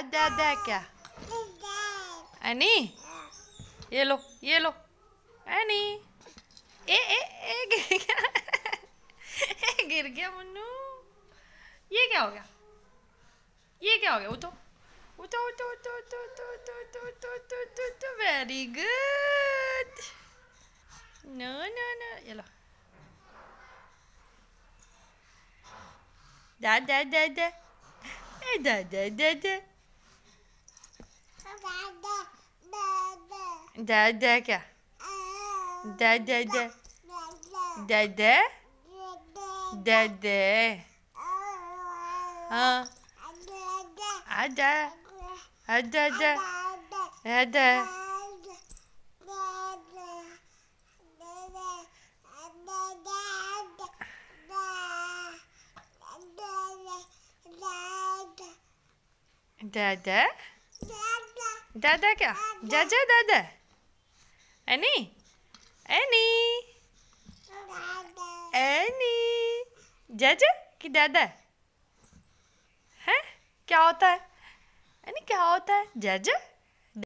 आज दादा है क्या एनी ये लो ये लो एनी ए ए ए गिर गया ए गिर गया मुन्नू ये क्या हो गया ये क्या हो गया उठो उठो उठो उठो उठो उठो उठो उठो उठो उठो उठो उठो very good no no no ये लो da da da da da da da da دا دا كا دا دا دا دا دا دا دا ها عدا عدا عدا عدا دادا دادا दादा क्या जाजा दादा एनी एनी एनी जाजा कि दादा है क्या होता है एनी क्या होता है जाजा